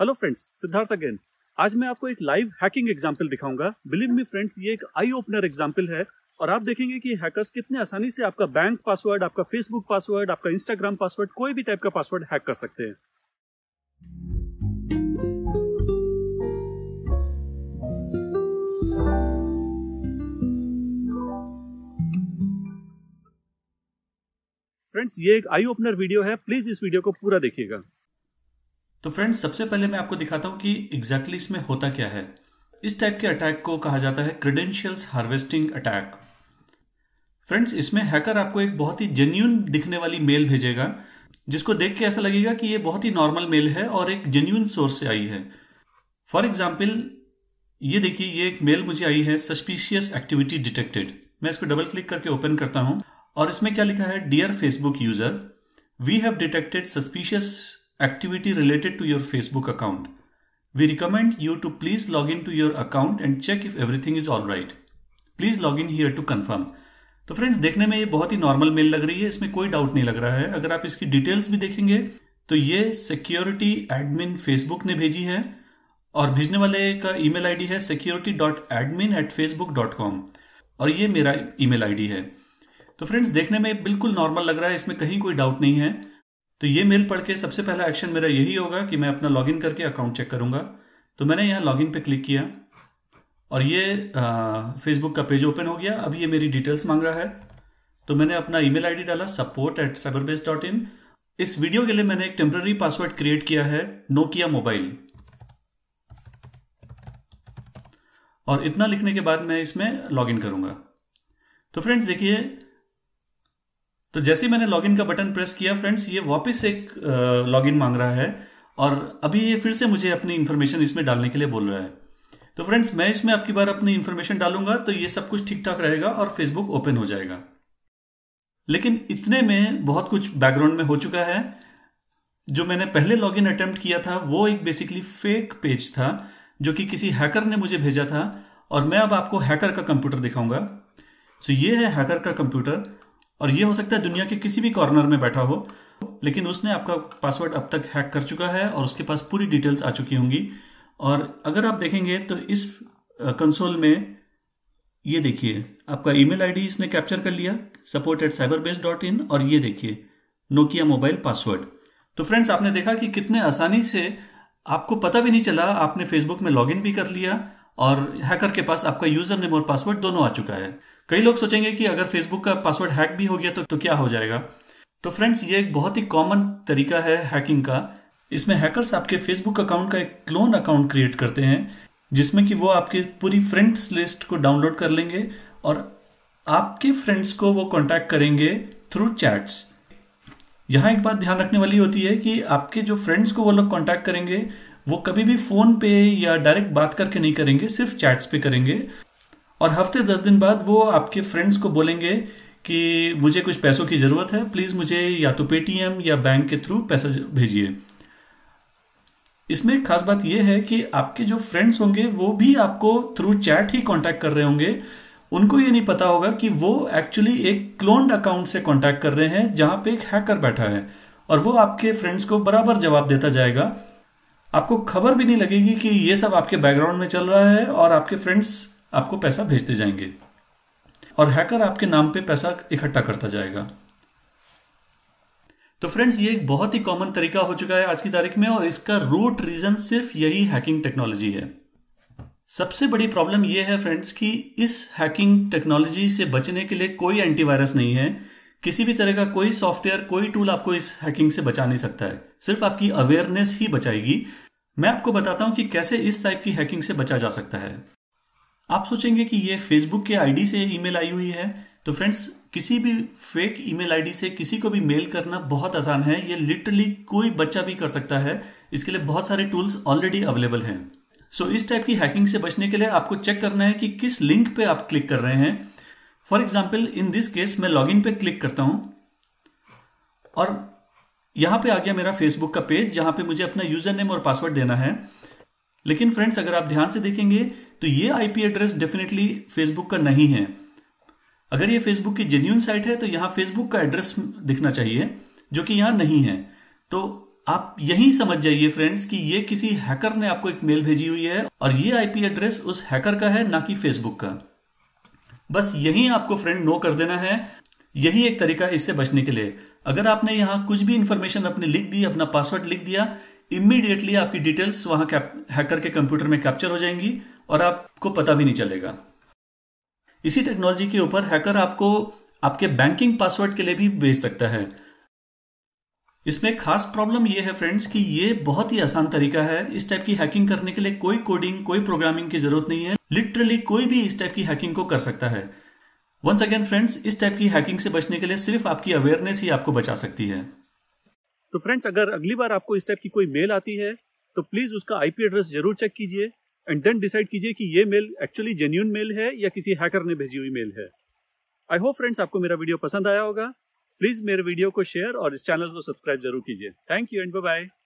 Hello friends Siddharth again आज मैं आपको एक लाइव हैकिंग एग्जांपल दिखाऊंगा बिलीव मी फ्रेंड्स ये एक आई ओपनर एग्जांपल है और आप देखेंगे कि हैकर्स कितने आसानी से आपका बैंक पासवर्ड आपका फेसबुक पासवर्ड आपका इंस्टाग्राम पासवर्ड कोई भी टाइप का पासवर्ड हैक कर सकते हैं फ्रेंड्स ये एक आई ओपनर वीडियो है प्लीज इस वीडियो को पूरा देखिएगा तो फ्रेंड्स सबसे पहले मैं आपको दिखाता हूँ कि एग्जैक्टली exactly इसमें होता क्या है इस टाइप के अटैक को कहा जाता है क्रेडेंशियल्स हार्वेस्टिंग अटैक फ्रेंड्स इसमें हैकर आपको एक बहुत ही जेन्यून दिखने वाली मेल भेजेगा जिसको देख के ऐसा लगेगा कि ये बहुत ही नॉर्मल मेल है और एक जेन्यून सोर्स से आई है फॉर एग्जाम्पल ये देखिए ये एक मेल मुझे आई है सस्पिशियस एक्टिविटी डिटेक्टेड मैं इसको डबल क्लिक करके ओपन करता हूं और इसमें क्या लिखा है dear Facebook user we have detected suspicious activity related to your Facebook account. We recommend you to please log in to your account and check if everything is alright. Please log in here to confirm. तो friends देखने में ये बहुत ही normal mail लग रही है इसमें कोई डाउट नहीं लग रहा है अगर आप इसकी डिटेल्स भी देखेंगे तो ये सिक्योरिटी एडमिन फेसबुक ने भेजी है और भेजने वाले का ईमेल आईडी है security dot admin at Facebook dot com और ये मेरा ईमेल आईडी है तो फ्रेंड्स देखने में बिल्कुल नॉर्मल लग रहा है इसमें कहीं कोई डाउट नहीं है तो ये मेल पढ़ के सबसे पहला एक्शन मेरा यही होगा कि मैं अपना लॉगिन करके अकाउंट चेक करूंगा तो मैंने यहाँ लॉगिन पे क्लिक किया और ये फेसबुक का पेज ओपन हो गया अब ये मेरी डिटेल्स मांग रहा है तो मैंने अपना ईमेल आईडी डाला support at cyber base dot in इस वीडियो के लिए मैंने एक टेम्प्ररी पासवर्ड क्रिएट किया है नोकिया मोबाइल और इतना लिखने के बाद मैं इसमें लॉग इन करूंगा तो फ्रेंड्स देखिए तो जैसे ही मैंने लॉगिन का बटन प्रेस किया फ्रेंड्स ये वापस एक लॉगिन मांग रहा है और अभी ये फिर से मुझे अपनी इन्फॉर्मेशन इसमें डालने के लिए बोल रहा है तो फ्रेंड्स मैं इसमें आपकी बार अपनी इन्फॉर्मेशन डालूंगा तो ये सब कुछ ठीक ठाक रहेगा और फेसबुक ओपन हो जाएगा लेकिन इतने में बहुत कुछ बैकग्राउंड में हो चुका है जो मैंने पहले लॉगिन अटेम्प्ट किया था वो एक बेसिकली फेक पेज था जो कि किसी हैकर ने मुझे भेजा था और मैं अब आपको हैकर का कंप्यूटर दिखाऊंगा सो ये है हैकर का कंप्यूटर और ये हो सकता है दुनिया के किसी भी कॉर्नर में बैठा हो लेकिन उसने आपका पासवर्ड अब तक हैक कर चुका है और उसके पास पूरी डिटेल्स आ चुकी होंगी और अगर आप देखेंगे तो इस कंसोल में ये देखिए आपका ईमेल आईडी इसने कैप्चर कर लिया support at cyber base dot in और ये देखिए नोकिया मोबाइल पासवर्ड तो फ्रेंड्स आपने देखा कि कितने आसानी से आपको पता भी नहीं चला आपने फेसबुक में लॉग भी कर लिया और हैकर के पास आपका यूजर नेम और पासवर्ड दोनों आ चुका है कई लोग सोचेंगे कि अगर फेसबुक का पासवर्ड हैक भी हो गया तो, तो क्या हो जाएगा तो फ्रेंड्स ये एक बहुत ही कॉमन तरीका है हैकिंग का इसमें हैकर्स आपके फेसबुक अकाउंट का एक क्लोन अकाउंट क्रिएट करते हैं जिसमें कि वो आपकी पूरी फ्रेंड्स लिस्ट को डाउनलोड कर लेंगे और आपके फ्रेंड्स को वो कॉन्टैक्ट करेंगे थ्रू चैट्स यहाँ एक बात ध्यान रखने वाली होती है कि आपके जो फ्रेंड्स को वो लोग कॉन्टैक्ट करेंगे वो कभी भी फ़ोन पे या डायरेक्ट बात करके नहीं करेंगे सिर्फ चैट्स पे करेंगे और हफ्ते दस दिन बाद वो आपके फ्रेंड्स को बोलेंगे कि मुझे कुछ पैसों की ज़रूरत है प्लीज़ मुझे या तो पेटीएम या बैंक के थ्रू पैसा भेजिए इसमें खास बात यह है कि आपके जो फ्रेंड्स होंगे वो भी आपको थ्रू चैट ही कांटेक्ट कर रहे होंगे उनको ये नहीं पता होगा कि वो एक्चुअली एक क्लोन्ड अकाउंट से कांटेक्ट कर रहे हैं जहां पे एक हैकर बैठा है और वो आपके फ्रेंड्स को बराबर जवाब देता जाएगा आपको खबर भी नहीं लगेगी कि ये सब आपके बैकग्राउंड में चल रहा है और आपके फ्रेंड्स आपको पैसा भेजते जाएंगे और हैकर आपके नाम पे पैसा इकट्ठा करता जाएगा तो फ्रेंड्स ये एक बहुत ही कॉमन तरीका हो चुका है आज की तारीख में और इसका रूट रीजन सिर्फ यही हैकिंग टेक्नोलॉजी है सबसे बड़ी प्रॉब्लम यह है फ्रेंड्स कि इस हैकिंग टेक्नोलॉजी से बचने के लिए कोई एंटीवायरस नहीं है किसी भी तरह का कोई सॉफ्टवेयर कोई टूल आपको इस हैकिंग से बचा नहीं सकता है सिर्फ आपकी अवेयरनेस ही बचाएगी मैं आपको बताता हूं कि कैसे इस टाइप की हैकिंग से बचा जा सकता है आप सोचेंगे कि ये फेसबुक के आईडी से ईमेल आई हुई है तो फ्रेंड्स किसी भी फेक ईमेल आईडी से किसी को भी मेल करना बहुत आसान है ये लिटरली कोई बच्चा भी कर सकता है इसके लिए बहुत सारे टूल्स ऑलरेडी अवेलेबल हैं सो so, इस टाइप की हैकिंग से बचने के लिए आपको चेक करना है कि किस लिंक पे आप क्लिक कर रहे हैं for example in this case मैं लॉग पे क्लिक करता हूं और यहां पे आ गया मेरा फेसबुक का पेज जहां पे मुझे अपना यूजर नेम और पासवर्ड देना है लेकिन फ्रेंड्स अगर आप ध्यान से देखेंगे तो ये आईपी एड्रेस डेफिनेटली फेसबुक का नहीं है अगर ये फेसबुक की जेन्यून साइट है तो यहां फेसबुक का एड्रेस दिखना चाहिए जो कि यहां नहीं है तो आप यही समझ जाइए फ्रेंड्स कि ये किसी हैकर ने आपको एक मेल भेजी हुई है और ये आईपी एड्रेस उस हैकर का है ना कि फेसबुक का बस यही आपको फ्रेंड नो कर देना है यही एक तरीका इससे बचने के लिए अगर आपने यहां कुछ भी इंफॉर्मेशन अपनी लिख दी अपना पासवर्ड लिख दिया इमीडिएटली आपकी डिटेल्स वहां हैकर के कंप्यूटर में कैप्चर हो जाएंगी और आपको पता भी नहीं चलेगा इसी टेक्नोलॉजी के ऊपर हैकर आपको आपके बैंकिंग पासवर्ड के लिए भी भेज सकता है इसमें खास प्रॉब्लम यह है फ्रेंड्स कि यह बहुत ही आसान तरीका है इस टाइप की हैकिंग करने के लिए कोई कोडिंग कोई प्रोग्रामिंग की जरूरत नहीं है लिटरली कोई भी इस टाइप की हैकिंग को कर सकता है वंस अगेन फ्रेंड्स इस टाइप की हैकिंग से बचने के लिए सिर्फ आपकी अवेयरनेस ही आपको बचा सकती है तो फ्रेंड्स अगर अगली बार आपको इस टाइप की कोई मेल आती है तो प्लीज उसका आईपी एड्रेस जरूर चेक कीजिए एंड देन डिसाइड कीजिए कि ये मेल एक्चुअली जेन्यून मेल है या किसी हैकर ने भेजी हुई मेल है आई होप फ्रेंड्स आपको मेरा वीडियो पसंद आया होगा प्लीज मेरे वीडियो को शेयर और इस चैनल को सब्सक्राइब जरूर कीजिए थैंक यू एंड बाय